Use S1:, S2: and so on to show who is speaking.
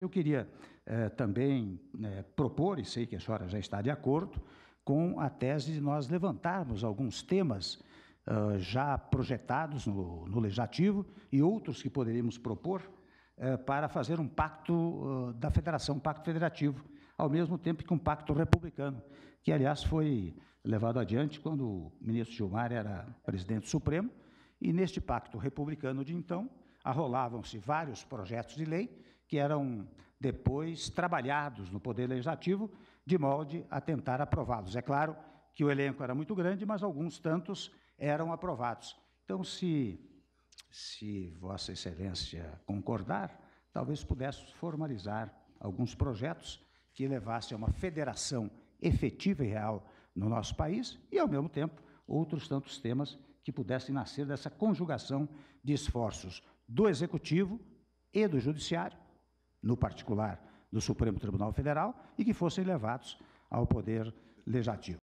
S1: Eu queria eh, também eh, propor, e sei que a senhora já está de acordo, com a tese de nós levantarmos alguns temas eh, já projetados no, no, Legislativo e outros que poderíamos propor eh, para fazer um pacto ah, da federação, um pacto federativo, ao mesmo tempo que um pacto republicano, que, aliás, foi levado adiante quando o ministro Gilmar era presidente Supremo, e neste pacto republicano de então, arrolavam-se vários projetos de lei que eram depois trabalhados no Poder Legislativo, de molde a tentar aprová-los. É claro que o elenco era muito grande, mas alguns tantos eram aprovados. Então, se, se Vossa Excelência concordar, talvez pudesse formalizar alguns projetos que levassem a uma federação efetiva e real no nosso país e, ao mesmo tempo, outros tantos temas que pudessem nascer dessa conjugação de esforços do Executivo e do Judiciário, no particular do Supremo Tribunal Federal, e que fossem levados ao Poder Legislativo.